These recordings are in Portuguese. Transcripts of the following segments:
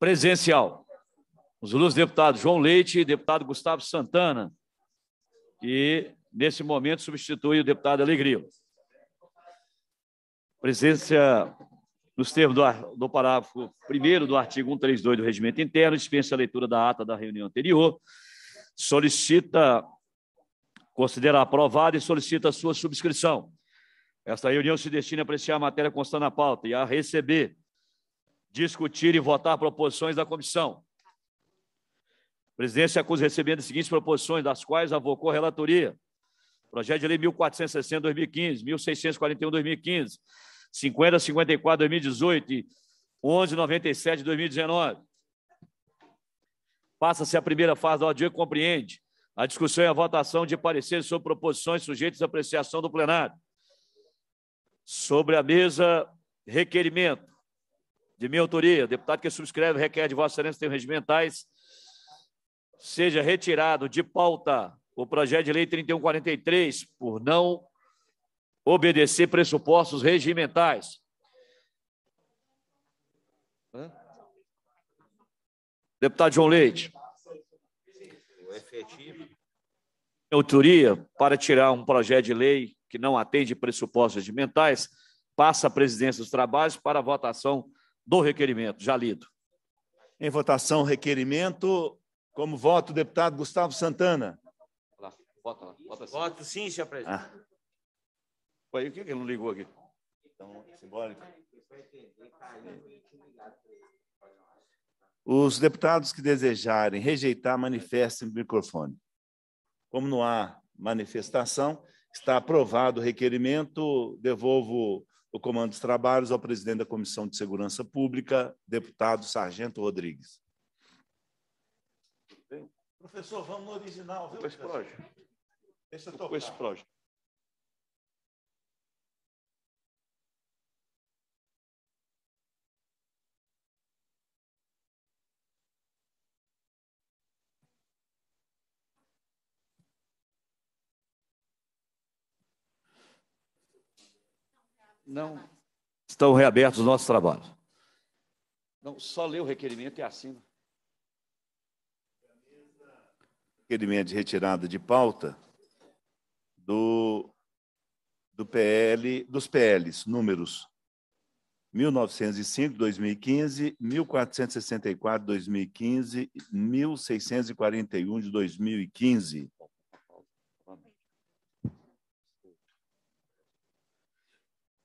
presencial. Os ilustres deputados João Leite e deputado Gustavo Santana, que nesse momento substitui o deputado Alegria. Presença nos termos do, do parágrafo 1 do artigo 132 do Regimento Interno, dispensa a leitura da ata da reunião anterior, solicita, considera aprovada e solicita a sua subscrição. Esta reunião se destina a apreciar a matéria constante na pauta e a receber discutir e votar proposições da comissão. A presidência acusa recebendo as seguintes proposições, das quais avocou a relatoria. Projeto de lei 1460 2015, 1641 2015, 5054 2018 e 1197 2019. Passa-se a primeira fase da audiência compreende a discussão e a votação de pareceres sobre proposições sujeitas à apreciação do plenário. Sobre a mesa, requerimento de minha autoria, deputado que subscreve requer de Vossa Excelência termos regimentais, seja retirado de pauta o projeto de lei 3143 por não obedecer pressupostos regimentais. Deputado João Leite. Autoria para tirar um projeto de lei que não atende pressupostos regimentais, passa a presidência dos trabalhos para votação do requerimento, já lido. Em votação, requerimento. Como voto, deputado Gustavo Santana. Lá, vota lá, vota sim. Voto sim, senhor presidente. Ah. Ué, o que, é que ele não ligou aqui? Então, simbólico. Os deputados que desejarem rejeitar, manifestem o microfone. Como não há manifestação, está aprovado o requerimento, devolvo o comando dos trabalhos ao é presidente da Comissão de Segurança Pública, deputado Sargento Rodrigues. professor, vamos no original, viu? Com esse projeto. Deixa eu tocar. Com esse projeto. Não estão reabertos os nossos trabalhos. Não, só lê o requerimento e assina. Requerimento de retirada de pauta do, do PL, dos PLs, números 1905, 2015, 1464, 2015, 1641 de 2015.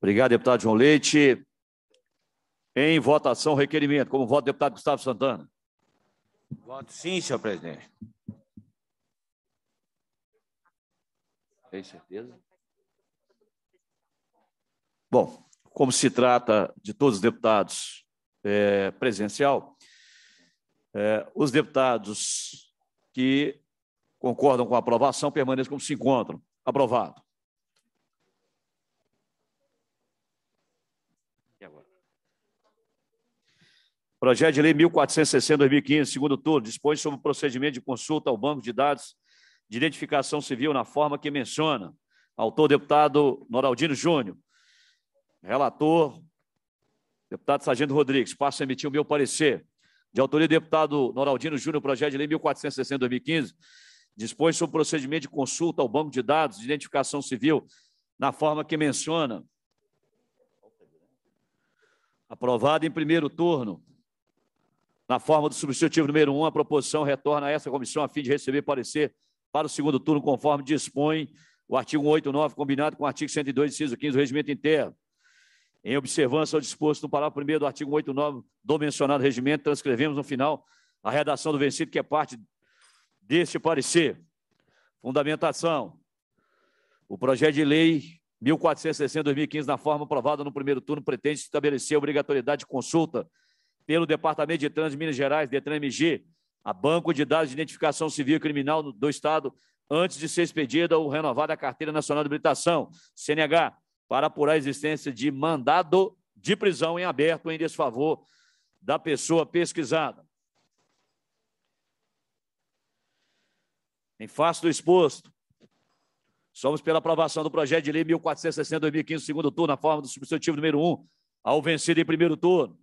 Obrigado, deputado João Leite. Em votação, requerimento. Como voto, deputado Gustavo Santana. Voto sim, senhor presidente. Tem certeza? Bom, como se trata de todos os deputados é, presencial, é, os deputados que concordam com a aprovação permaneçam como se encontram. Aprovado. Projeto de Lei 1460-2015, segundo turno, dispõe sobre o procedimento de consulta ao banco de dados de identificação civil na forma que menciona. Autor, deputado Noraldino Júnior. Relator, deputado Sargento Rodrigues. Passo a emitir o meu parecer. De autoria do deputado Noraldino Júnior, projeto de lei 1460-2015, dispõe sobre o procedimento de consulta ao banco de dados de identificação civil na forma que menciona. Aprovado em primeiro turno na forma do substitutivo número 1, um, a proposição retorna a essa comissão a fim de receber parecer para o segundo turno, conforme dispõe o artigo 189, combinado com o artigo 102, inciso 15 do regimento interno. Em observância ao disposto no parágrafo 1 do artigo 189 do mencionado regimento, transcrevemos no final a redação do vencido, que é parte deste parecer. Fundamentação. O projeto de lei 1460-2015, na forma aprovada no primeiro turno, pretende estabelecer a obrigatoriedade de consulta pelo Departamento de Trânsito de Minas Gerais, DETRAN-MG, a Banco de Dados de Identificação Civil e Criminal do Estado, antes de ser expedida ou renovada a Carteira Nacional de Habilitação, CNH, para apurar a existência de mandado de prisão em aberto em desfavor da pessoa pesquisada. Em face do exposto, somos pela aprovação do projeto de lei 1460-2015, segundo turno, na forma do substitutivo número 1, ao vencido em primeiro turno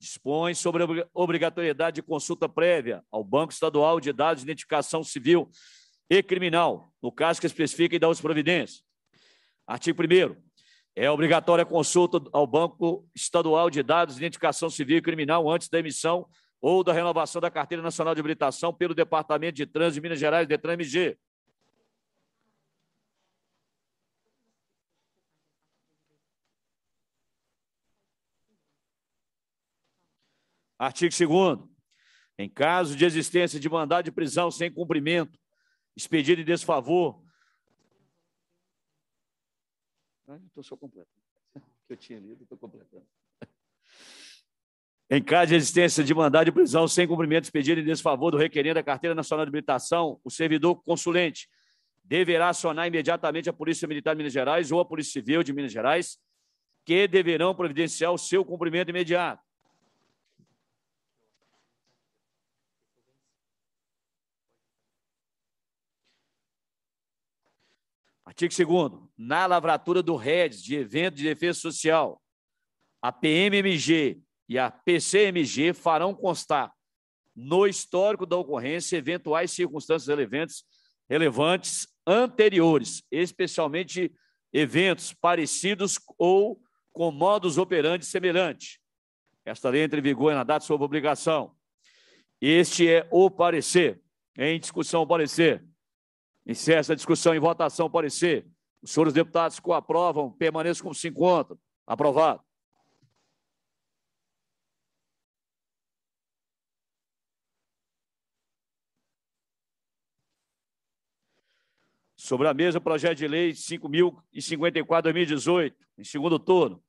dispõe sobre a obrigatoriedade de consulta prévia ao Banco Estadual de Dados de Identificação Civil e Criminal, no caso que especifica e dá as providências. Artigo 1 é obrigatória a consulta ao Banco Estadual de Dados de Identificação Civil e Criminal antes da emissão ou da renovação da Carteira Nacional de Habilitação pelo Departamento de Trânsito de Minas Gerais, DETRAN-MG. Artigo 2 Em caso de existência de mandado de prisão sem cumprimento, expedido em desfavor. Estou só completando. que eu tinha lido, estou completando. Em caso de existência de mandado de prisão sem cumprimento expedido em desfavor do requerente da Carteira Nacional de Habilitação, o servidor consulente deverá acionar imediatamente a Polícia Militar de Minas Gerais ou a Polícia Civil de Minas Gerais, que deverão providenciar o seu cumprimento imediato. Artigo 2 na lavratura do REDS, de evento de defesa social, a PMMG e a PCMG farão constar no histórico da ocorrência eventuais circunstâncias relevantes, relevantes anteriores, especialmente eventos parecidos ou com modos operantes semelhantes. Esta lei entra em vigor na data de sua publicação. Este é o parecer. Em discussão, o parecer. Encerra essa discussão em votação, parecer. Os senhores deputados que o aprovam, permaneçam como se encontram. Aprovado. Sobre a mesa, projeto de lei 5.054-2018, em segundo turno,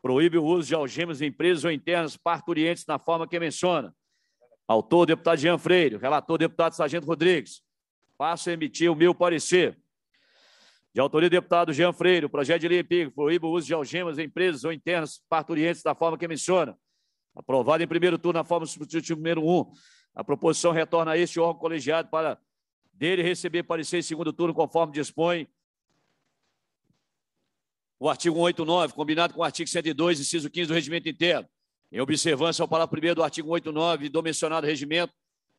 proíbe o uso de algemas em empresas ou internas parturientes na forma que menciona. Autor, deputado Jean Freire. Relator, deputado Sargento Rodrigues. Passo a emitir o meu parecer. De autoria do deputado Jean Freire, o projeto de lei PIG proíbe o uso de algemas em empresas ou internas parturientes da forma que menciona. Aprovado em primeiro turno na forma substitutiva número 1. Um. A proposição retorna a este órgão colegiado para dele receber parecer em segundo turno, conforme dispõe o artigo 189, combinado com o artigo 102, inciso 15 do regimento interno. Em observância ao parágrafo 1 do artigo 189 do mencionado regimento,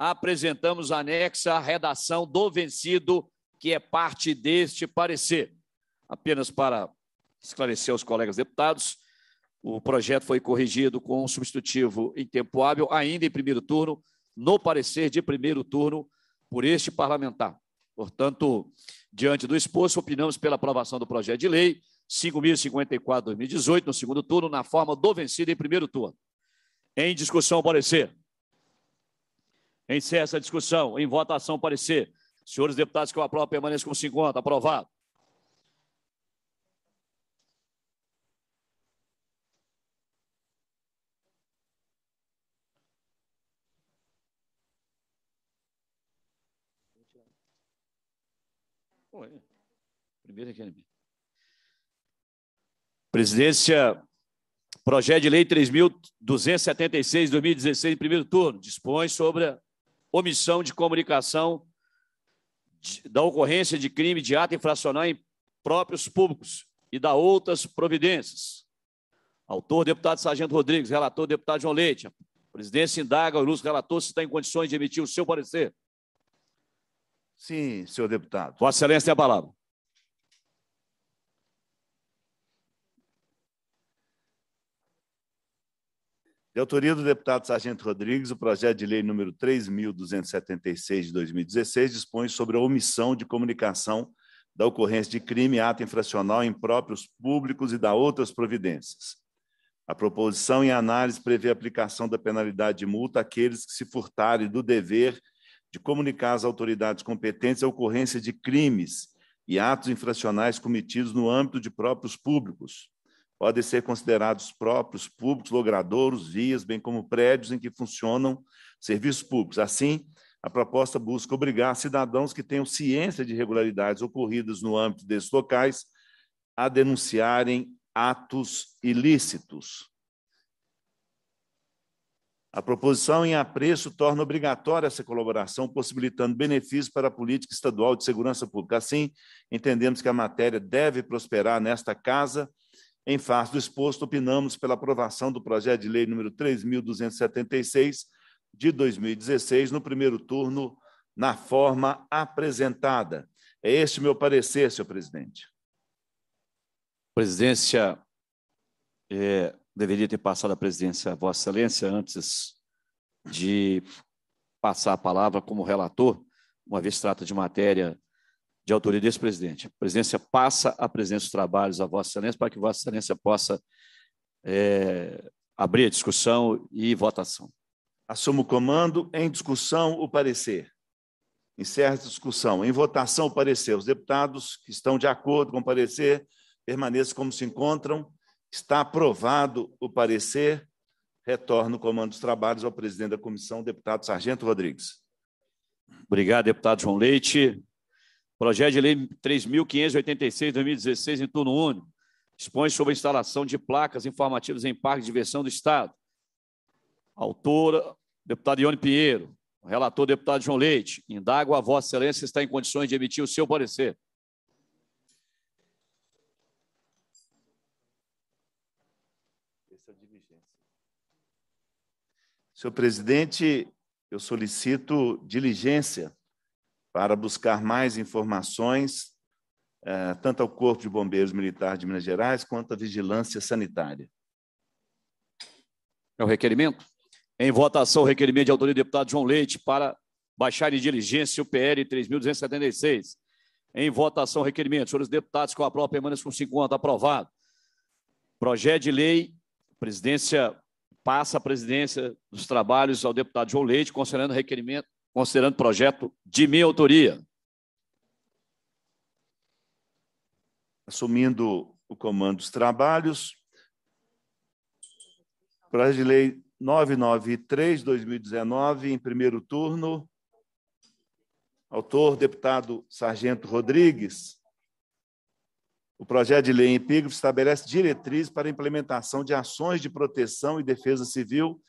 apresentamos anexa a redação do vencido, que é parte deste parecer. Apenas para esclarecer aos colegas deputados, o projeto foi corrigido com um substitutivo em tempo hábil, ainda em primeiro turno, no parecer de primeiro turno por este parlamentar. Portanto, diante do exposto, opinamos pela aprovação do projeto de lei 5.054-2018, no segundo turno, na forma do vencido em primeiro turno. Em discussão, parecer. Encerra essa discussão. Em votação, parecer. Senhores deputados que eu aprovo, permaneçam com 50. Aprovado. É. Primeiro aqui. Presidência, projeto de lei 3.276, 2016, em primeiro turno, dispõe sobre omissão de comunicação da ocorrência de crime de ato infracional em próprios públicos e da outras providências. Autor, deputado Sargento Rodrigues. Relator, deputado João Leite. presidência indaga o ilustre relator se está em condições de emitir o seu parecer. Sim, senhor deputado. Vossa Excelência tem a palavra. De autoria do deputado Sargento Rodrigues, o projeto de lei número 3.276 de 2016 dispõe sobre a omissão de comunicação da ocorrência de crime e ato infracional em próprios públicos e da outras providências. A proposição em análise prevê a aplicação da penalidade de multa àqueles que se furtarem do dever de comunicar às autoridades competentes a ocorrência de crimes e atos infracionais cometidos no âmbito de próprios públicos, podem ser considerados próprios, públicos, logradouros, vias, bem como prédios em que funcionam serviços públicos. Assim, a proposta busca obrigar cidadãos que tenham ciência de irregularidades ocorridas no âmbito desses locais a denunciarem atos ilícitos. A proposição em apreço torna obrigatória essa colaboração, possibilitando benefícios para a política estadual de segurança pública. Assim, entendemos que a matéria deve prosperar nesta casa em face do exposto, opinamos pela aprovação do projeto de lei número 3.276 de 2016 no primeiro turno na forma apresentada. É este meu parecer, senhor presidente. A presidência é, deveria ter passado a presidência a Vossa Excelência antes de passar a palavra como relator, uma vez trata de matéria de autoria desse presidente. A presidência passa a presidência dos trabalhos a Vossa Excelência para que Vossa Excelência possa é, abrir a discussão e votação. Assumo o comando. Em discussão, o parecer. Encerra a discussão. Em votação, o parecer. Os deputados que estão de acordo com o parecer permaneçam como se encontram. Está aprovado o parecer. Retorno o comando dos trabalhos ao presidente da comissão, deputado Sargento Rodrigues. Obrigado, deputado João Leite. Projeto de Lei 3.586, 2016, em turno único, expõe sobre a instalação de placas informativas em parques de diversão do Estado. Autora, deputado Ione Pinheiro. Relator, deputado João Leite. Indago a Vossa Excelência está em condições de emitir o seu parecer. É Senhor presidente, eu solicito diligência para buscar mais informações, eh, tanto ao Corpo de Bombeiros Militar de Minas Gerais quanto à Vigilância Sanitária. É o requerimento? Em votação, o requerimento de autoria do deputado João Leite para baixar em diligência o PL 3.276. Em votação, requerimento. Senhores deputados, com a própria permaneçam com 50. Aprovado. Projeto de lei, presidência passa a presidência dos trabalhos ao deputado João Leite, considerando requerimento considerando projeto de minha autoria. Assumindo o comando dos trabalhos, projeto de lei 993, 2019, em primeiro turno, autor, deputado Sargento Rodrigues. O projeto de lei em epígrafe estabelece diretrizes para a implementação de ações de proteção e defesa civil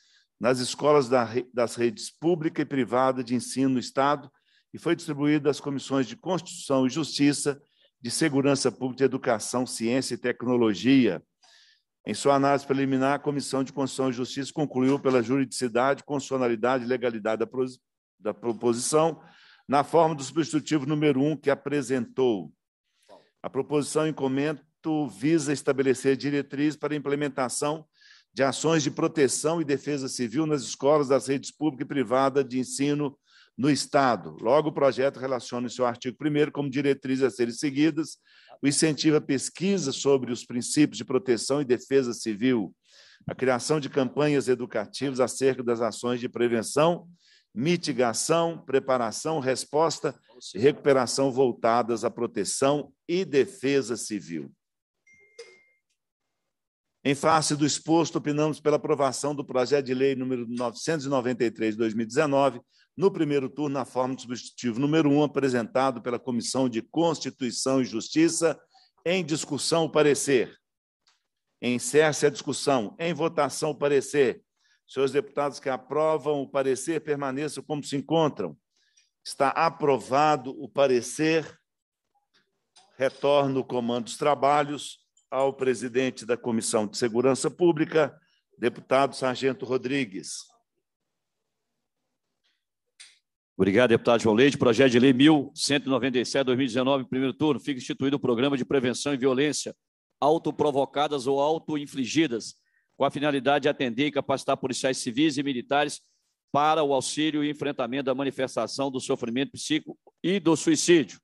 nas escolas das redes pública e privada de ensino do Estado e foi distribuído às comissões de Constituição e Justiça, de Segurança Pública, Educação, Ciência e Tecnologia. Em sua análise preliminar, a Comissão de Constituição e Justiça concluiu pela juridicidade, constitucionalidade e legalidade da, proposição, na forma do substitutivo número 1 um que apresentou. A proposição em comento visa estabelecer diretrizes para a implementação de ações de proteção e defesa civil nas escolas das redes pública e privada de ensino no Estado. Logo, o projeto relaciona em seu artigo 1 como diretrizes a serem seguidas, o incentivo à pesquisa sobre os princípios de proteção e defesa civil, a criação de campanhas educativas acerca das ações de prevenção, mitigação, preparação, resposta e recuperação voltadas à proteção e defesa civil. Em face do exposto, opinamos pela aprovação do projeto de lei número 993 de 2019, no primeiro turno, na forma de substitutivo número 1, apresentado pela Comissão de Constituição e Justiça, em discussão o parecer. Encerra-se a discussão. Em votação o parecer. Senhores deputados que aprovam o parecer, permaneçam como se encontram. Está aprovado o parecer. Retorno o comando dos trabalhos ao presidente da Comissão de Segurança Pública, deputado Sargento Rodrigues. Obrigado, deputado João Leite. Projeto de lei 1197-2019, primeiro turno, fica instituído o programa de prevenção e violência autoprovocadas ou autoinfligidas, com a finalidade de atender e capacitar policiais civis e militares para o auxílio e enfrentamento da manifestação do sofrimento psíquico e do suicídio.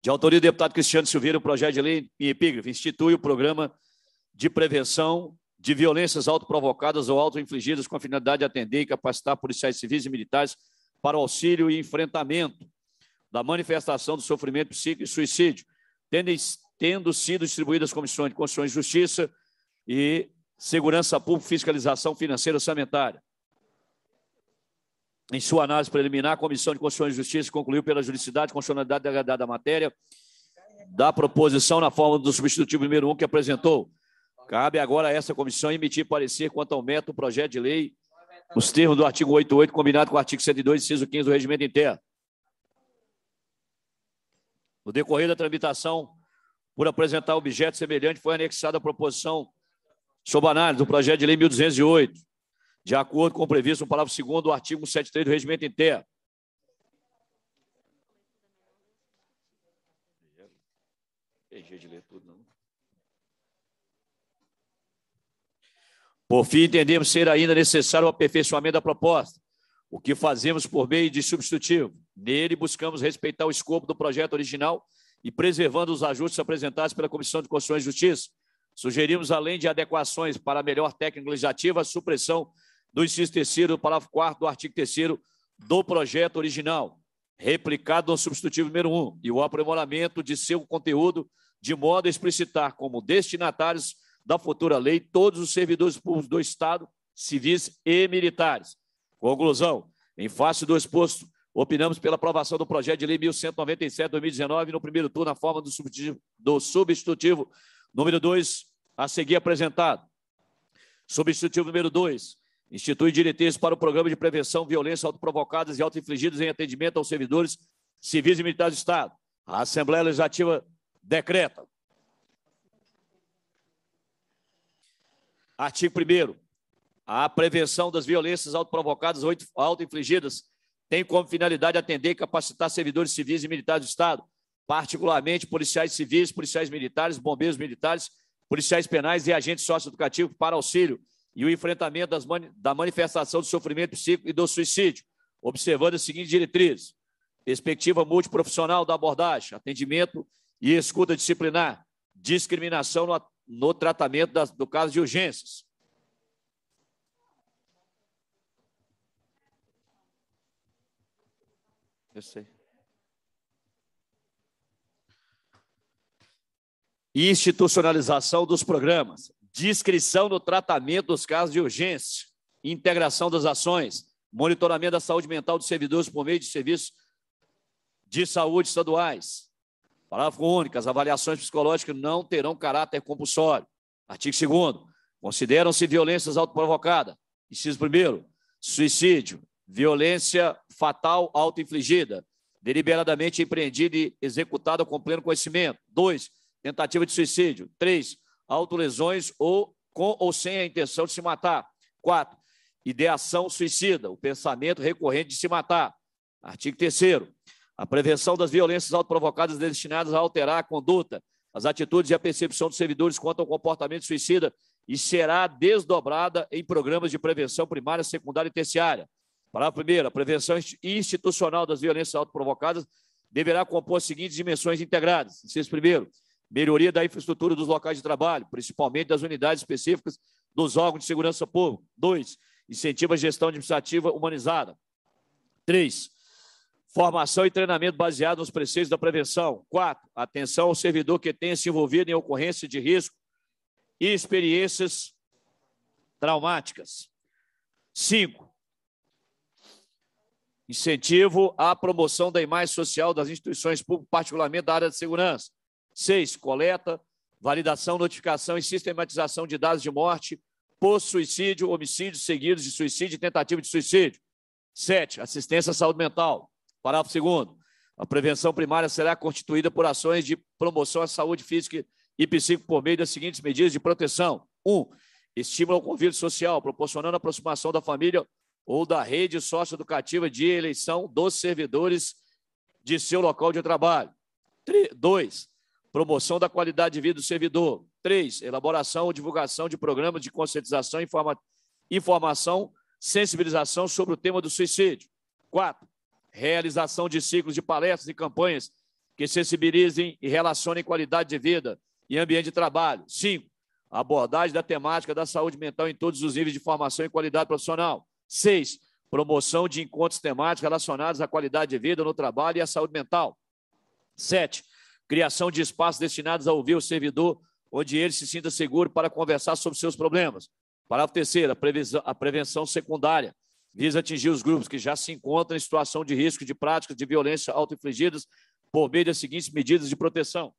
De autoria do deputado Cristiano Silveira, o projeto de lei em epígrafe institui o programa de prevenção de violências autoprovocadas ou autoinfligidas com a finalidade de atender e capacitar policiais civis e militares para o auxílio e enfrentamento da manifestação do sofrimento psíquico e suicídio, tendo, tendo sido distribuídas comissões de Constituição e Justiça e Segurança Pública, Fiscalização Financeira e Orçamentária. Em sua análise preliminar, a Comissão de Constituição e Justiça concluiu pela juridicidade e constitucionalidade degradada da matéria da proposição na forma do substitutivo número 1 um que apresentou. Cabe agora a essa comissão emitir parecer quanto ao método do projeto de lei, nos termos do artigo 88, combinado com o artigo 102, inciso 15 do Regimento Interno. No decorrer da tramitação, por apresentar objeto semelhante, foi anexada a proposição sob análise do projeto de lei 1208, de acordo com o previsto no parágrafo 2 do artigo 73 do Regimento Interno. de ler tudo, não. Por fim, entendemos ser ainda necessário o aperfeiçoamento da proposta, o que fazemos por meio de substitutivo. Nele, buscamos respeitar o escopo do projeto original e preservando os ajustes apresentados pela Comissão de Constituição e Justiça. Sugerimos, além de adequações para melhor técnica legislativa, a supressão do inciso terceiro do parágrafo quarto do artigo terceiro do projeto original, replicado no substitutivo número um, e o aprimoramento de seu conteúdo de modo a explicitar como destinatários da futura lei todos os servidores públicos do Estado, civis e militares. Conclusão. Em face do exposto, opinamos pela aprovação do projeto de lei 1197-2019 no primeiro turno, na forma do substitutivo, do substitutivo número 2, a seguir apresentado. Substitutivo número 2, Institui diretrizes para o programa de prevenção, violência autoprovocadas e autoinfligidas em atendimento aos servidores civis e militares do Estado. A Assembleia Legislativa decreta. Artigo 1 A prevenção das violências autoprovocadas ou autoinfligidas tem como finalidade atender e capacitar servidores civis e militares do Estado, particularmente policiais civis, policiais militares, bombeiros militares, policiais penais e agentes socioeducativos para auxílio e o enfrentamento mani da manifestação do sofrimento psíquico e do suicídio, observando as seguintes diretrizes: perspectiva multiprofissional da abordagem, atendimento e escuta disciplinar, discriminação no, no tratamento das, do caso de urgências. Eu sei. institucionalização dos programas, descrição do tratamento dos casos de urgência, integração das ações, monitoramento da saúde mental dos servidores por meio de serviços de saúde estaduais. Parágrafo único, as avaliações psicológicas não terão caráter compulsório. Artigo 2 Consideram-se violências autoprovocadas. Inciso 1 suicídio, violência fatal autoinfligida, deliberadamente empreendida e executada com pleno conhecimento. 2. Tentativa de suicídio. 3 autolesões ou com ou sem a intenção de se matar. Quatro, ideação suicida, o pensamento recorrente de se matar. Artigo 3 a prevenção das violências autoprovocadas destinadas a alterar a conduta, as atitudes e a percepção dos servidores quanto ao comportamento suicida e será desdobrada em programas de prevenção primária, secundária e terciária. parágrafo 1. a prevenção institucional das violências autoprovocadas deverá compor as seguintes dimensões integradas. Inciso primeiro, melhoria da infraestrutura dos locais de trabalho, principalmente das unidades específicas dos órgãos de segurança pública. Dois, incentiva a gestão administrativa humanizada. Três, formação e treinamento baseado nos preceitos da prevenção. Quatro, atenção ao servidor que tenha se envolvido em ocorrência de risco e experiências traumáticas. Cinco, incentivo à promoção da imagem social das instituições públicas, particularmente da área de segurança. Seis, coleta, validação, notificação e sistematização de dados de morte por suicídio, homicídios seguidos de suicídio e tentativa de suicídio. Sete, assistência à saúde mental. Parágrafo segundo. A prevenção primária será constituída por ações de promoção à saúde física e psíquica por meio das seguintes medidas de proteção. Um, estímulo ao convívio social, proporcionando a aproximação da família ou da rede socioeducativa de eleição dos servidores de seu local de trabalho. dois, promoção da qualidade de vida do servidor. Três, elaboração ou divulgação de programas de conscientização, informa, informação, sensibilização sobre o tema do suicídio. Quatro, realização de ciclos de palestras e campanhas que sensibilizem e relacionem qualidade de vida e ambiente de trabalho. Cinco, abordagem da temática da saúde mental em todos os níveis de formação e qualidade profissional. Seis, promoção de encontros temáticos relacionados à qualidade de vida no trabalho e à saúde mental. Sete, criação de espaços destinados a ouvir o servidor, onde ele se sinta seguro para conversar sobre seus problemas. Parágrafo terceiro, a prevenção secundária visa atingir os grupos que já se encontram em situação de risco de práticas de violência autoinfligidas por meio das seguintes medidas de proteção.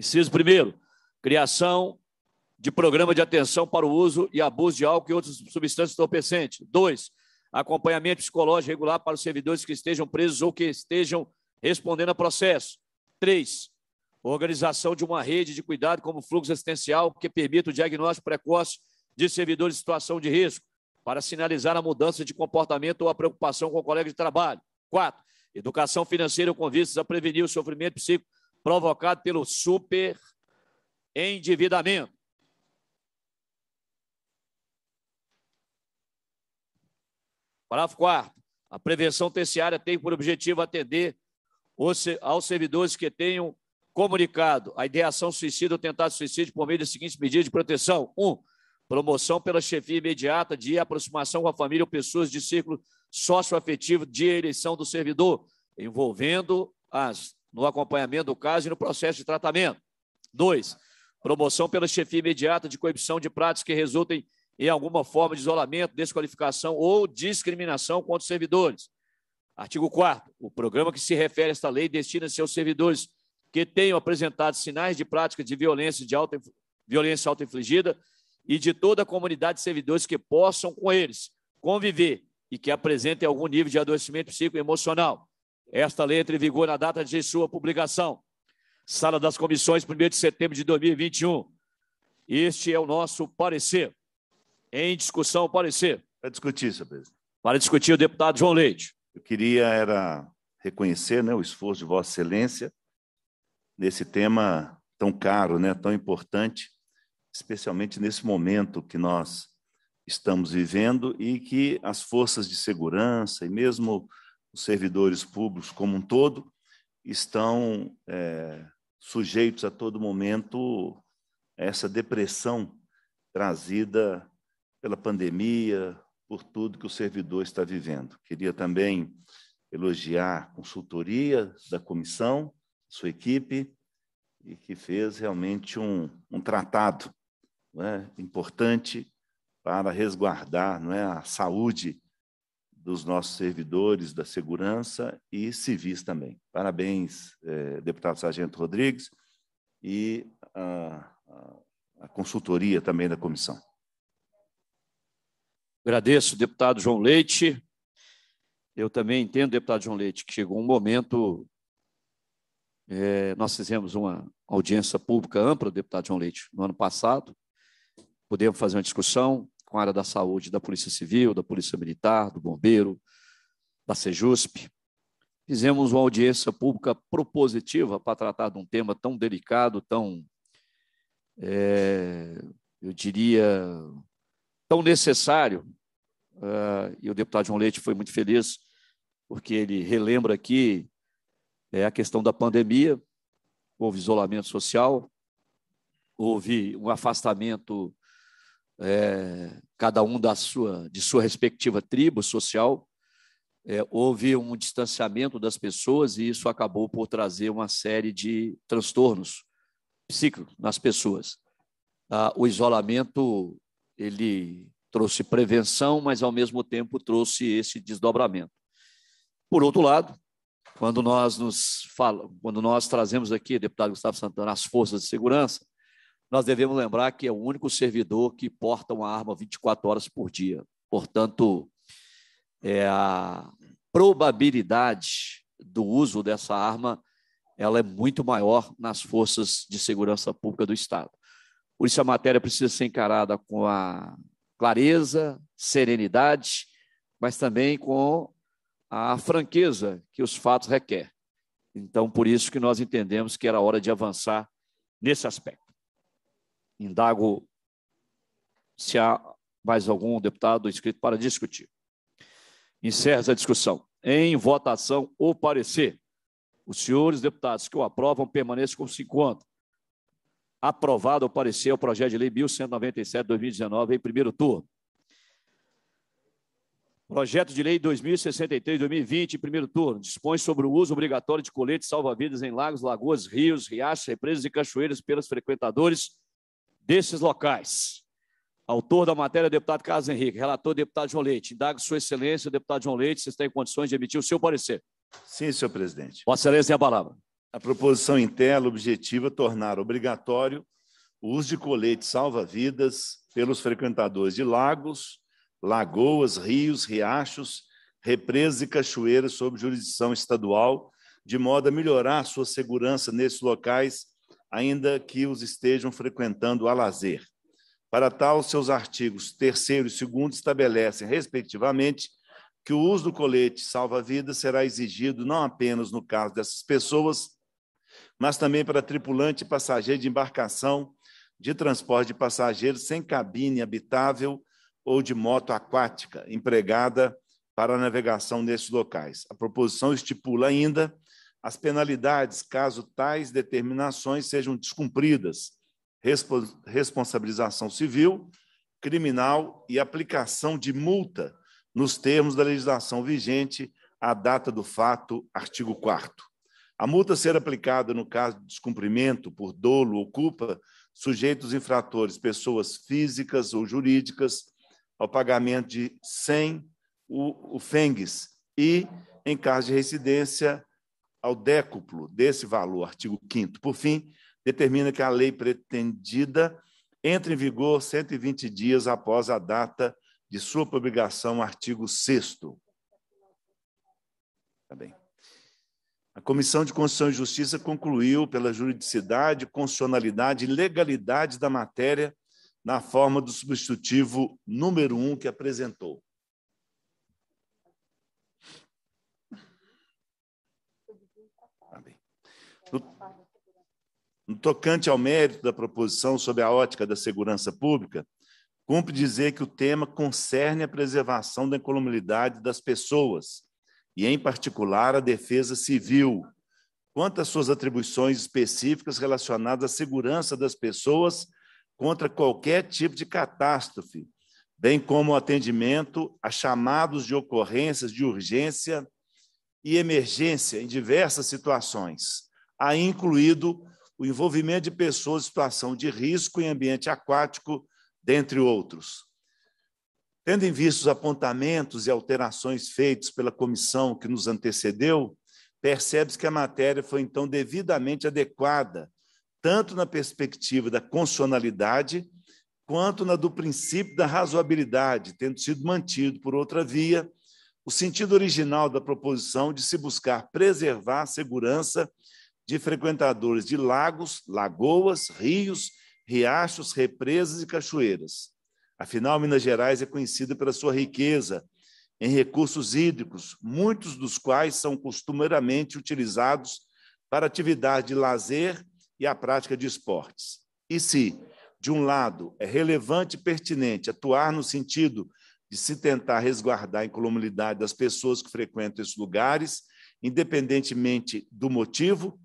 Inciso primeiro, criação de programa de atenção para o uso e abuso de álcool e outras substâncias entorpecentes. Dois, acompanhamento psicológico regular para os servidores que estejam presos ou que estejam respondendo a processo. Três, organização de uma rede de cuidado como fluxo assistencial que permita o diagnóstico precoce de servidores em situação de risco para sinalizar a mudança de comportamento ou a preocupação com o colega de trabalho. Quatro, educação financeira com vistas a prevenir o sofrimento psíquico provocado pelo superendividamento. Parágrafo 4. A prevenção terciária tem por objetivo atender aos servidores que tenham comunicado a ideação suicida ou tentado suicídio por meio das seguintes medidas de proteção. 1. Um, promoção pela chefia imediata de aproximação com a família ou pessoas de círculo socioafetivo de eleição do servidor, envolvendo as no acompanhamento do caso e no processo de tratamento. 2. Promoção pela chefia imediata de coibição de pratos que resultem em alguma forma de isolamento, desqualificação ou discriminação contra os servidores. Artigo 4. O programa que se refere a esta lei destina-se aos servidores que tenham apresentado sinais de prática de violência de auto, violência autoinfligida e de toda a comunidade de servidores que possam com eles conviver e que apresentem algum nível de adoecimento psicoemocional. Esta lei entra em vigor na data de sua publicação. Sala das Comissões, 1 de setembro de 2021. Este é o nosso parecer. Em discussão, parecer. Para discutir, senhor presidente. Para discutir, o deputado João Leite. Eu queria era reconhecer né, o esforço de Vossa Excelência nesse tema tão caro, né, tão importante, especialmente nesse momento que nós estamos vivendo e que as forças de segurança e mesmo os servidores públicos como um todo estão é, sujeitos a todo momento a essa depressão trazida pela pandemia, por tudo que o servidor está vivendo. Queria também elogiar a consultoria da comissão, sua equipe, e que fez realmente um, um tratado é? importante para resguardar não é, a saúde dos nossos servidores da segurança e civis também. Parabéns, eh, deputado Sargento Rodrigues, e a, a consultoria também da comissão. Agradeço, deputado João Leite. Eu também entendo, deputado João Leite, que chegou um momento. É, nós fizemos uma audiência pública ampla, deputado João Leite, no ano passado. Podemos fazer uma discussão com a área da saúde, da Polícia Civil, da Polícia Militar, do Bombeiro, da Sejusp. Fizemos uma audiência pública propositiva para tratar de um tema tão delicado, tão, é, eu diria, tão necessário, ah, e o deputado João Leite foi muito feliz, porque ele relembra aqui é, a questão da pandemia, houve isolamento social, houve um afastamento, é, cada um da sua, de sua respectiva tribo social, é, houve um distanciamento das pessoas e isso acabou por trazer uma série de transtornos psíquicos nas pessoas. Ah, o isolamento ele trouxe prevenção, mas ao mesmo tempo trouxe esse desdobramento. Por outro lado, quando nós nos fala, quando nós trazemos aqui, deputado Gustavo Santana, as forças de segurança, nós devemos lembrar que é o único servidor que porta uma arma 24 horas por dia. Portanto, é a probabilidade do uso dessa arma ela é muito maior nas forças de segurança pública do Estado. Por isso a matéria precisa ser encarada com a clareza, serenidade, mas também com a franqueza que os fatos requer. Então, por isso que nós entendemos que era hora de avançar nesse aspecto. Indago se há mais algum deputado inscrito para discutir. Encerra essa discussão. Em votação, o parecer. Os senhores deputados que o aprovam permaneçam como se encontram aprovado o parecer ao projeto de lei 1197-2019 em primeiro turno. Projeto de lei 2063-2020 em primeiro turno dispõe sobre o uso obrigatório de coletes salva-vidas em lagos, lagoas, rios, riachos, represas e cachoeiras pelos frequentadores desses locais. Autor da matéria, deputado Carlos Henrique. Relator, deputado João Leite. Indago sua excelência, deputado João Leite, está em condições de emitir o seu parecer. Sim, senhor presidente. Vossa excelência tem a palavra. A proposição em tela objetiva é tornar obrigatório o uso de colete salva-vidas pelos frequentadores de lagos, lagoas, rios, riachos, represas e cachoeiras sob jurisdição estadual, de modo a melhorar sua segurança nesses locais, ainda que os estejam frequentando a lazer. Para tal, seus artigos 3 e 2 estabelecem, respectivamente, que o uso do colete salva-vidas será exigido não apenas no caso dessas pessoas mas também para tripulante e passageiro de embarcação de transporte de passageiros sem cabine habitável ou de moto aquática empregada para navegação nesses locais. A proposição estipula ainda as penalidades caso tais determinações sejam descumpridas, responsabilização civil, criminal e aplicação de multa nos termos da legislação vigente à data do fato, artigo 4 a multa ser aplicada no caso de descumprimento por dolo ou culpa, sujeitos infratores, pessoas físicas ou jurídicas, ao pagamento de 100 o, o FENGs e, em caso de residência, ao décuplo desse valor, artigo 5 Por fim, determina que a lei pretendida entre em vigor 120 dias após a data de sua publicação, artigo 6 Tá bem. A Comissão de Constituição e Justiça concluiu pela juridicidade, constitucionalidade e legalidade da matéria na forma do substitutivo número um que apresentou. No tocante ao mérito da proposição sob a ótica da segurança pública, cumpre dizer que o tema concerne a preservação da incolumidade das pessoas, e, em particular, a defesa civil, quanto às suas atribuições específicas relacionadas à segurança das pessoas contra qualquer tipo de catástrofe, bem como o atendimento a chamados de ocorrências de urgência e emergência em diversas situações, aí incluído o envolvimento de pessoas em situação de risco em ambiente aquático, dentre outros. Tendo em vista os apontamentos e alterações feitos pela comissão que nos antecedeu, percebe-se que a matéria foi então devidamente adequada, tanto na perspectiva da constitucionalidade, quanto na do princípio da razoabilidade, tendo sido mantido, por outra via, o sentido original da proposição de se buscar preservar a segurança de frequentadores de lagos, lagoas, rios, riachos, represas e cachoeiras Afinal, Minas Gerais é conhecida pela sua riqueza em recursos hídricos, muitos dos quais são costumeiramente utilizados para atividade de lazer e a prática de esportes. E se, de um lado, é relevante e pertinente atuar no sentido de se tentar resguardar a incolumidade das pessoas que frequentam esses lugares, independentemente do motivo,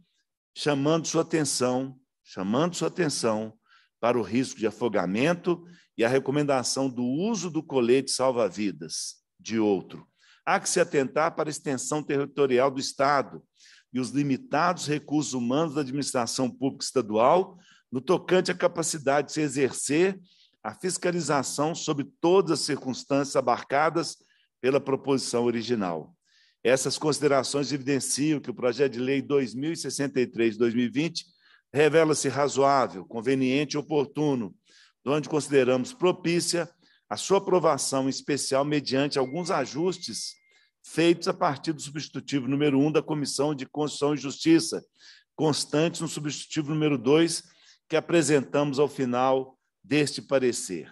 chamando sua atenção, chamando sua atenção para o risco de afogamento e a recomendação do uso do colete salva-vidas de outro. Há que se atentar para a extensão territorial do Estado e os limitados recursos humanos da administração pública estadual no tocante à capacidade de se exercer a fiscalização sobre todas as circunstâncias abarcadas pela proposição original. Essas considerações evidenciam que o projeto de lei 2063-2020 revela-se razoável, conveniente e oportuno, onde consideramos propícia a sua aprovação especial mediante alguns ajustes feitos a partir do substitutivo número 1 um da Comissão de Constituição e Justiça, constantes no substitutivo número 2, que apresentamos ao final deste parecer.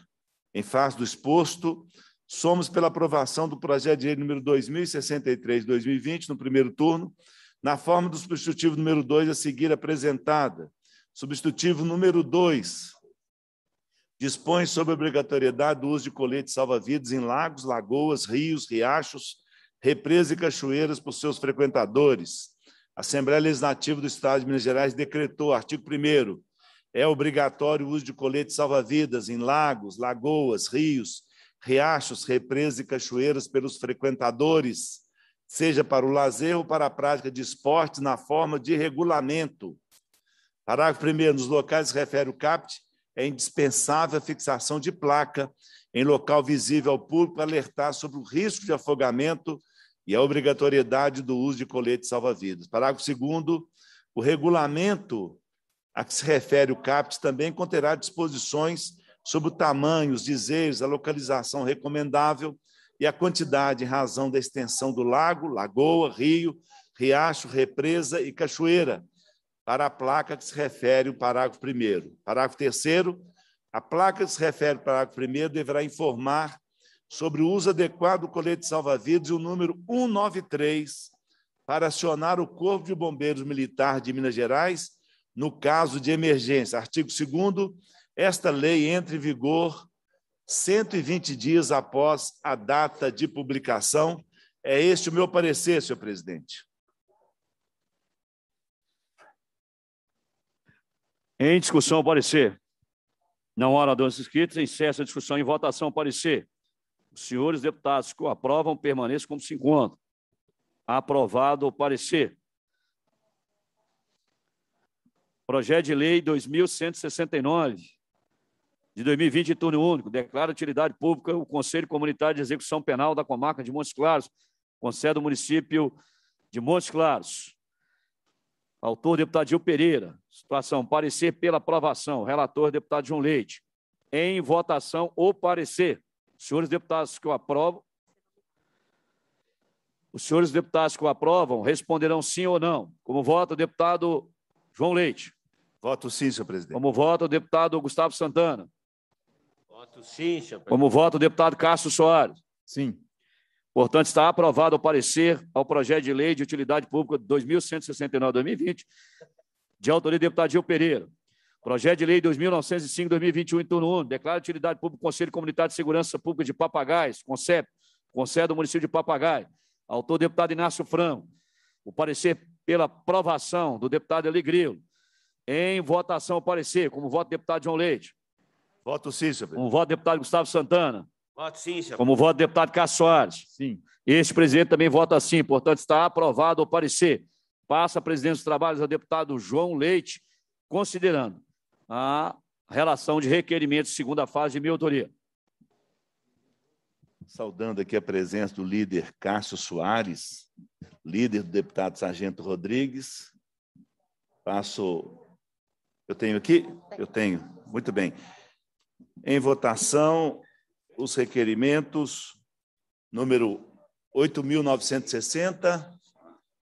Em face do exposto, somos pela aprovação do projeto de lei número 2063-2020, no primeiro turno, na forma do substitutivo número 2 a seguir apresentada. Substitutivo número 2, dispõe sobre a obrigatoriedade do uso de colete salva-vidas em lagos, lagoas, rios, riachos, represas e cachoeiras por seus frequentadores. A Assembleia Legislativa do Estado de Minas Gerais decretou, artigo 1 é obrigatório o uso de colete salva-vidas em lagos, lagoas, rios, riachos, represas e cachoeiras pelos frequentadores, seja para o lazer ou para a prática de esportes na forma de regulamento. Parágrafo 1 nos locais refere o CAPT, é indispensável a fixação de placa em local visível ao público para alertar sobre o risco de afogamento e a obrigatoriedade do uso de colete salva-vidas. Parágrafo 2 o regulamento a que se refere o CAPT também conterá disposições sobre o tamanho, os dizeres, a localização recomendável e a quantidade em razão da extensão do lago, lagoa, rio, riacho, represa e cachoeira, para a placa que se refere o parágrafo 1. Parágrafo 3. A placa que se refere ao parágrafo 1 deverá informar sobre o uso adequado do colete salva-vidas e o número 193 para acionar o Corpo de Bombeiros Militar de Minas Gerais no caso de emergência. Artigo 2 esta lei entra em vigor 120 dias após a data de publicação. É este o meu parecer, senhor presidente. Em discussão, parecer. Não hora dos inscritos, encerra a discussão em votação, parecer. Os senhores deputados que o aprovam permaneçam como se encontram. Aprovado o parecer. Projeto de Lei 2169, de 2020, em turno único, declara utilidade pública o Conselho Comunitário de Execução Penal da Comarca de Montes Claros, com sede do município de Montes Claros. Autor, deputado Gil Pereira. Situação, parecer pela aprovação. Relator, deputado João Leite. Em votação, o parecer. Senhores deputados que o aprovo, os senhores deputados que o aprovam responderão sim ou não. Como vota o deputado João Leite? Voto sim, senhor presidente. Como vota o deputado Gustavo Santana? Voto sim, senhor presidente. Como vota o deputado Cássio Soares? Sim. Portanto, está aprovado o parecer ao projeto de lei de utilidade pública 2169-2020, de autoria do deputado Gil Pereira. Projeto de lei 2905-2021, em turno 1, declara utilidade pública o Conselho Comunitário de Segurança Pública de Papagais, CONCEP, concede do município de Papagai. Autor, deputado Inácio Franco. O parecer pela aprovação do deputado Eli Em votação, o parecer, como voto do deputado João Leite. Voto sim, senhor. Um voto do deputado Gustavo Santana. Voto sim, senhor. Como voto deputado deputado Soares? Sim. Este presidente também vota sim. Portanto, está aprovado o parecer. Passa a presidência dos trabalhos ao deputado João Leite, considerando a relação de requerimento segunda fase de minha autoria. Saudando aqui a presença do líder Cássio Soares, líder do deputado Sargento Rodrigues. Passo. Eu tenho aqui? Eu tenho. Muito bem. Em votação, os requerimentos número 8.960,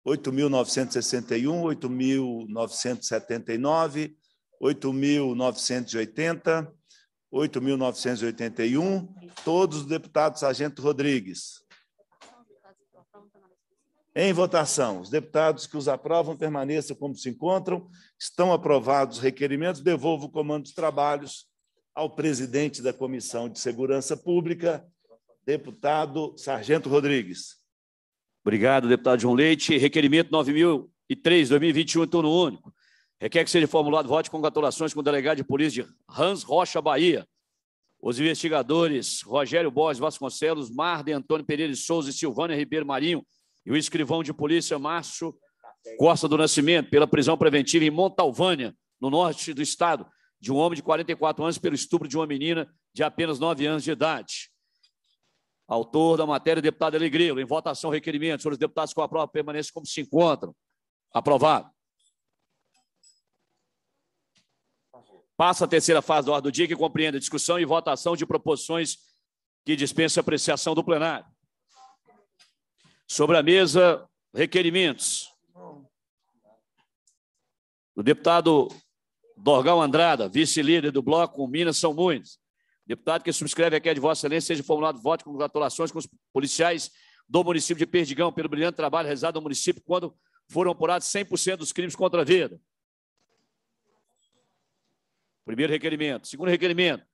8.961, 8.979, 8.980, 8.981, todos os deputados Sargento Rodrigues. Em votação, os deputados que os aprovam permaneçam como se encontram. Estão aprovados os requerimentos. Devolvo o comando dos trabalhos ao presidente da Comissão de Segurança Pública, deputado Sargento Rodrigues. Obrigado, deputado João Leite. Requerimento 9003, 2021, turno único. Requer que seja formulado voto de congratulações com o delegado de polícia de Hans Rocha, Bahia. Os investigadores Rogério Borges Vasconcelos, Marden Antônio Pereira de Souza e Silvânia Ribeiro Marinho e o escrivão de polícia Márcio Costa do Nascimento pela prisão preventiva em Montalvânia, no norte do estado, de um homem de 44 anos pelo estupro de uma menina de apenas 9 anos de idade. Autor da matéria, deputado Alegrilo. Em votação, requerimento. Senhores deputados com a prova permanece como se encontram. Aprovado. Passa a terceira fase do ordem do dia, que compreende a discussão e votação de proposições que dispensa apreciação do plenário. Sobre a mesa, requerimentos. Do deputado Dorgal Andrada, vice-líder do bloco, Minas São Muitos. Deputado que subscreve aqui a de Vossa Excelência, seja formulado voto com congratulações com os policiais do município de Perdigão pelo brilhante trabalho realizado no município quando foram apurados 100% dos crimes contra a vida. Primeiro requerimento. Segundo requerimento,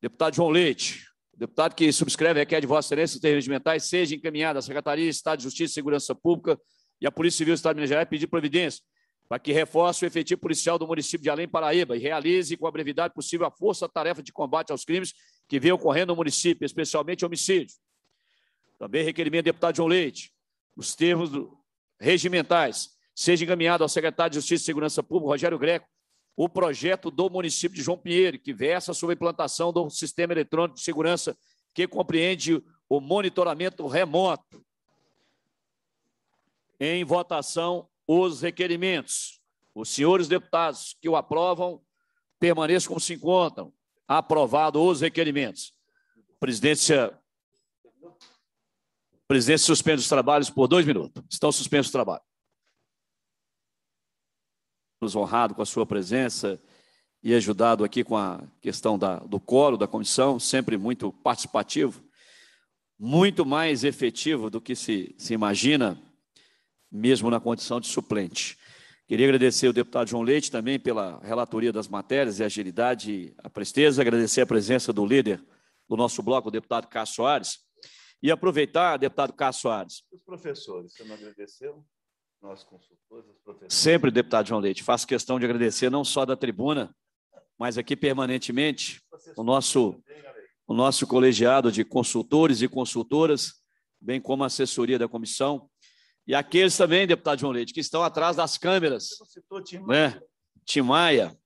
deputado João Leite, deputado que subscreve a requer de Vossa Excelência os regimentais seja encaminhado à Secretaria de Estado de Justiça e Segurança Pública e à Polícia Civil do Estado de Minas Gerais pedir providência para que reforce o efetivo policial do município de Além Paraíba e realize com a brevidade possível a força-tarefa de combate aos crimes que vem ocorrendo no município, especialmente homicídio. Também requerimento do deputado João Leite, os termos regimentais, seja encaminhado ao secretário de Justiça e Segurança Pública, Rogério Greco, o projeto do município de João Pinheiro, que versa sobre a implantação do sistema eletrônico de segurança que compreende o monitoramento remoto. Em votação, os requerimentos. Os senhores deputados que o aprovam, permaneçam como se encontram. Aprovado os requerimentos. Presidência. Presidência suspende os trabalhos por dois minutos. Estão suspensos os trabalhos. Nos honrado com a sua presença e ajudado aqui com a questão da, do coro da comissão, sempre muito participativo, muito mais efetivo do que se, se imagina mesmo na condição de suplente. Queria agradecer ao deputado João Leite também pela relatoria das matérias e agilidade e a presteza, agradecer a presença do líder do nosso bloco, o deputado Cássio Soares. E aproveitar, deputado Cássio Soares. Os professores, você não agradeceu? Nós consultores, os professores. Sempre, deputado João Leite, faço questão de agradecer não só da tribuna, mas aqui permanentemente o nosso, o nosso colegiado de consultores e consultoras, bem como a assessoria da comissão, e aqueles também, deputado João Leite, que estão atrás das câmeras. Citou, Tim né? Timaia,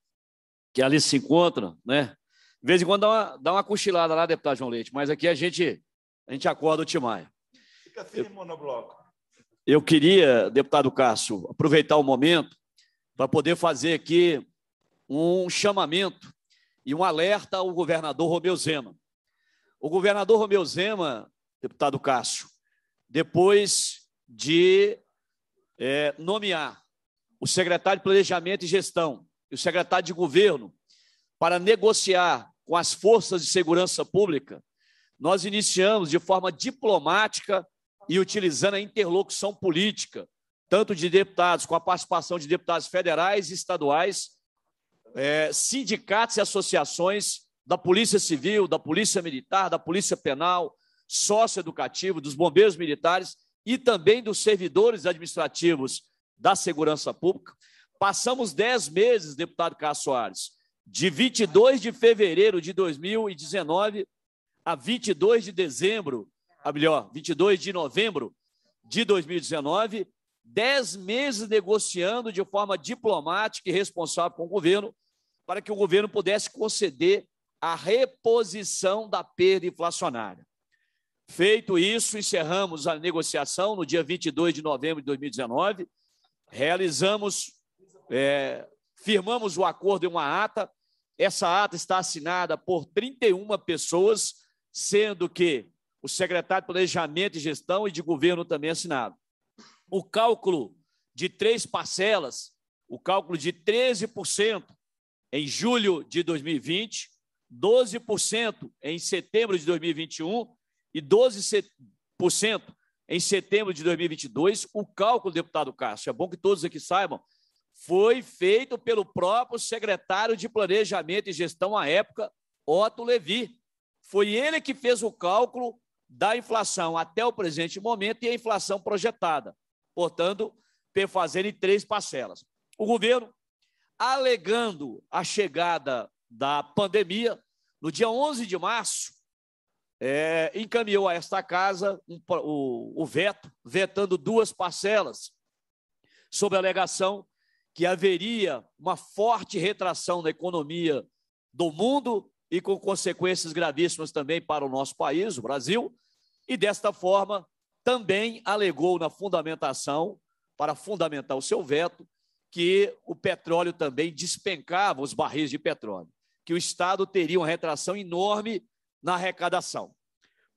que ali se encontram, né? De vez em quando dá uma, dá uma cochilada lá, deputado João Leite, mas aqui a gente, a gente acorda o Timaia. Fica firme, monobloco. Eu queria, deputado Cássio, aproveitar o momento para poder fazer aqui um chamamento e um alerta ao governador Romeu Zema. O governador Romeu Zema, deputado Cássio, depois de é, nomear o secretário de Planejamento e Gestão e o secretário de Governo para negociar com as forças de segurança pública, nós iniciamos de forma diplomática e utilizando a interlocução política, tanto de deputados, com a participação de deputados federais e estaduais, é, sindicatos e associações da Polícia Civil, da Polícia Militar, da Polícia Penal, sócio-educativo, dos bombeiros militares, e também dos servidores administrativos da Segurança Pública. Passamos 10 meses, deputado Carlos Soares, de 22 de fevereiro de 2019 a 22 de dezembro, a ah, melhor, 22 de novembro de 2019, 10 meses negociando de forma diplomática e responsável com o governo, para que o governo pudesse conceder a reposição da perda inflacionária. Feito isso, encerramos a negociação no dia 22 de novembro de 2019. Realizamos, é, firmamos o acordo em uma ata. Essa ata está assinada por 31 pessoas, sendo que o secretário de Planejamento e Gestão e de Governo também assinado. O cálculo de três parcelas, o cálculo de 13% em julho de 2020, 12% em setembro de 2021 e 12% em setembro de 2022, o cálculo, deputado Cássio, é bom que todos aqui saibam, foi feito pelo próprio secretário de Planejamento e Gestão à época, Otto Levi. Foi ele que fez o cálculo da inflação até o presente momento e a inflação projetada, portanto, perfazendo em três parcelas. O governo, alegando a chegada da pandemia, no dia 11 de março, é, encaminhou a esta casa o, o veto, vetando duas parcelas, sob a alegação que haveria uma forte retração na economia do mundo e com consequências gravíssimas também para o nosso país, o Brasil, e desta forma também alegou na fundamentação, para fundamentar o seu veto, que o petróleo também despencava os barris de petróleo, que o Estado teria uma retração enorme na arrecadação.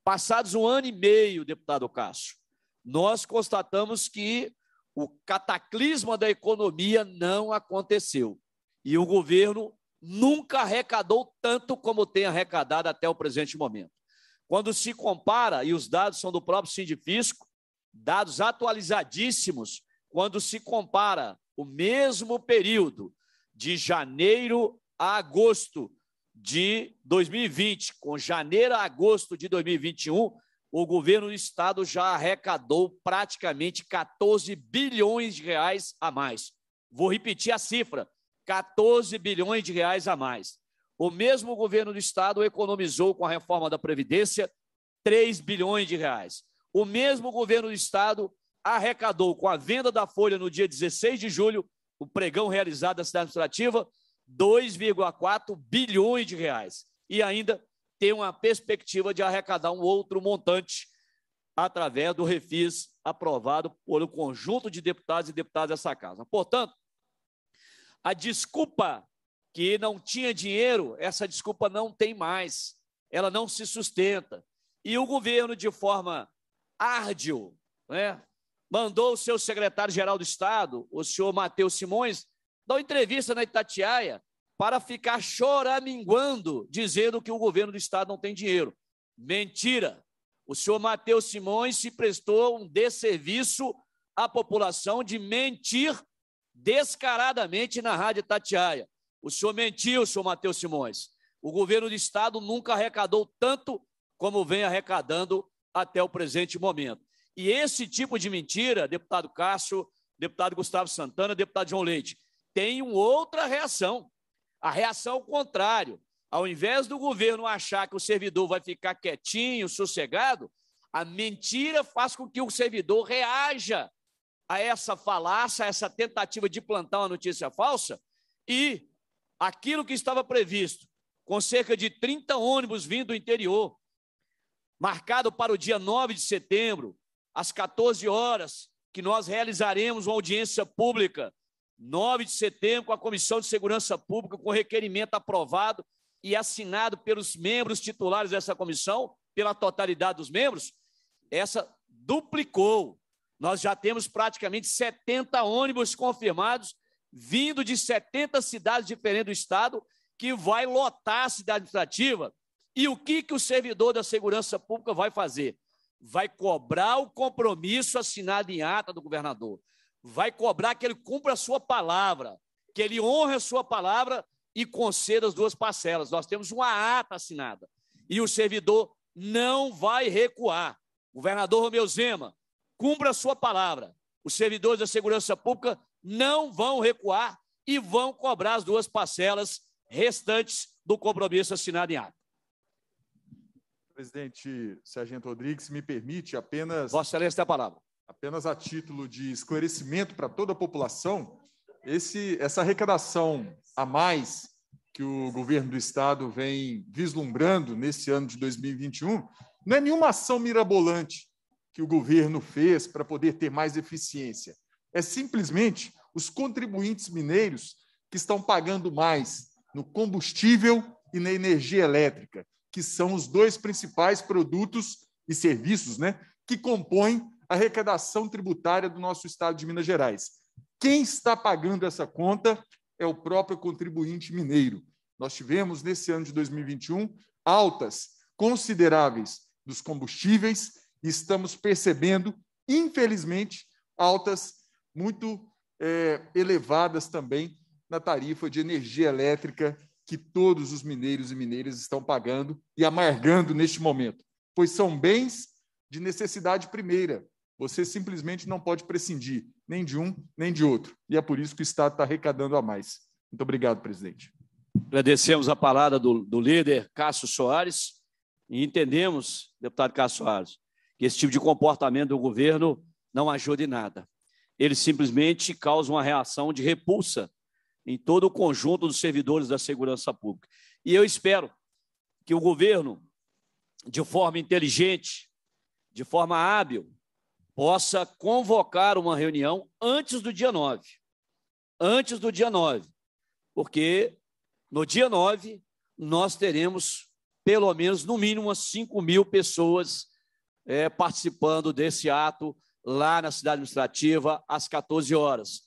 Passados um ano e meio, deputado Cássio, nós constatamos que o cataclisma da economia não aconteceu. E o governo nunca arrecadou tanto como tem arrecadado até o presente momento. Quando se compara, e os dados são do próprio Sindifisco, dados atualizadíssimos, quando se compara o mesmo período de janeiro a agosto de 2020, com janeiro a agosto de 2021, o governo do estado já arrecadou praticamente 14 bilhões de reais a mais. Vou repetir a cifra: 14 bilhões de reais a mais. O mesmo governo do estado economizou com a reforma da Previdência 3 bilhões de reais. O mesmo governo do estado arrecadou com a venda da Folha no dia 16 de julho, o pregão realizado na cidade administrativa, 2,4 bilhões de reais. E ainda tem uma perspectiva de arrecadar um outro montante através do refis aprovado pelo conjunto de deputados e deputadas dessa casa. Portanto, a desculpa que não tinha dinheiro, essa desculpa não tem mais, ela não se sustenta. E o governo, de forma árdua, né, mandou o seu secretário-geral do Estado, o senhor Matheus Simões, dá uma entrevista na Itatiaia para ficar choraminguando, dizendo que o governo do Estado não tem dinheiro. Mentira! O senhor Matheus Simões se prestou um desserviço à população de mentir descaradamente na Rádio Itatiaia. O senhor mentiu, senhor Matheus Simões. O governo do Estado nunca arrecadou tanto como vem arrecadando até o presente momento. E esse tipo de mentira, deputado Cássio, deputado Gustavo Santana, deputado João Leite, uma outra reação. A reação ao contrário. Ao invés do governo achar que o servidor vai ficar quietinho, sossegado, a mentira faz com que o servidor reaja a essa falácia, a essa tentativa de plantar uma notícia falsa e aquilo que estava previsto, com cerca de 30 ônibus vindo do interior, marcado para o dia 9 de setembro, às 14 horas, que nós realizaremos uma audiência pública 9 de setembro, com a Comissão de Segurança Pública, com requerimento aprovado e assinado pelos membros titulares dessa comissão, pela totalidade dos membros, essa duplicou. Nós já temos praticamente 70 ônibus confirmados, vindo de 70 cidades diferentes do Estado, que vai lotar a cidade administrativa. E o que, que o servidor da segurança pública vai fazer? Vai cobrar o compromisso assinado em ata do governador vai cobrar que ele cumpra a sua palavra, que ele honre a sua palavra e conceda as duas parcelas. Nós temos uma ata assinada. E o servidor não vai recuar. Governador Romeu Zema, cumpra a sua palavra. Os servidores da segurança pública não vão recuar e vão cobrar as duas parcelas restantes do compromisso assinado em ata. Presidente Sargento Rodrigues, me permite apenas. Vossa Excelência tem a palavra apenas a título de esclarecimento para toda a população, esse, essa arrecadação a mais que o governo do estado vem vislumbrando nesse ano de 2021 não é nenhuma ação mirabolante que o governo fez para poder ter mais eficiência. É simplesmente os contribuintes mineiros que estão pagando mais no combustível e na energia elétrica, que são os dois principais produtos e serviços né, que compõem arrecadação tributária do nosso estado de Minas Gerais. Quem está pagando essa conta é o próprio contribuinte mineiro. Nós tivemos, nesse ano de 2021, altas consideráveis dos combustíveis e estamos percebendo, infelizmente, altas muito é, elevadas também na tarifa de energia elétrica que todos os mineiros e mineiras estão pagando e amargando neste momento, pois são bens de necessidade primeira, você simplesmente não pode prescindir nem de um nem de outro. E é por isso que o Estado está arrecadando a mais. Muito obrigado, presidente. Agradecemos a palavra do, do líder Cássio Soares e entendemos, deputado Cássio Soares, que esse tipo de comportamento do governo não ajuda em nada. Ele simplesmente causa uma reação de repulsa em todo o conjunto dos servidores da segurança pública. E eu espero que o governo, de forma inteligente, de forma hábil, possa convocar uma reunião antes do dia 9. Antes do dia 9. Porque no dia 9 nós teremos, pelo menos, no mínimo, 5 mil pessoas é, participando desse ato lá na cidade administrativa às 14 horas.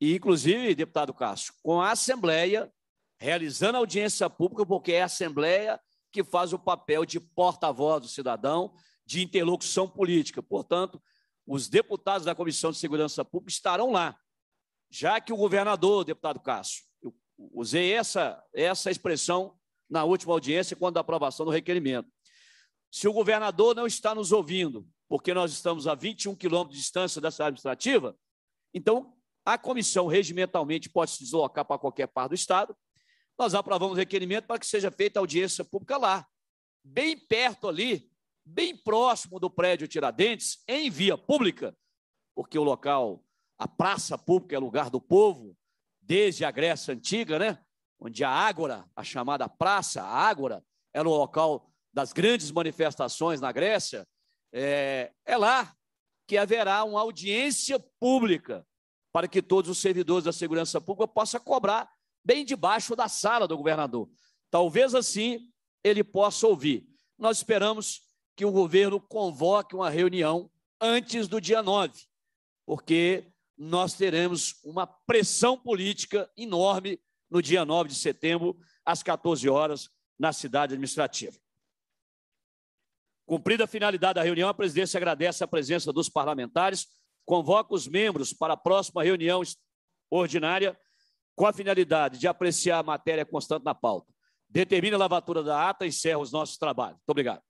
E, inclusive, deputado Cássio, com a Assembleia realizando audiência pública, porque é a Assembleia que faz o papel de porta-voz do cidadão, de interlocução política. Portanto, os deputados da Comissão de Segurança Pública estarão lá, já que o governador, deputado Cássio, eu usei essa, essa expressão na última audiência, quando da aprovação do requerimento. Se o governador não está nos ouvindo, porque nós estamos a 21 quilômetros de distância da cidade administrativa, então a comissão regimentalmente pode se deslocar para qualquer parte do Estado. Nós aprovamos o requerimento para que seja feita audiência pública lá, bem perto ali bem próximo do prédio Tiradentes, em via pública, porque o local, a praça pública é lugar do povo, desde a Grécia Antiga, né? onde a Ágora, a chamada praça, a Ágora, era o local das grandes manifestações na Grécia, é, é lá que haverá uma audiência pública para que todos os servidores da segurança pública possam cobrar bem debaixo da sala do governador. Talvez assim ele possa ouvir. Nós esperamos que o governo convoque uma reunião antes do dia 9, porque nós teremos uma pressão política enorme no dia 9 de setembro, às 14 horas, na cidade administrativa. Cumprida a finalidade da reunião, a presidência agradece a presença dos parlamentares, convoca os membros para a próxima reunião ordinária com a finalidade de apreciar a matéria constante na pauta. Determina a lavatura da ata e encerra os nossos trabalhos. Muito obrigado.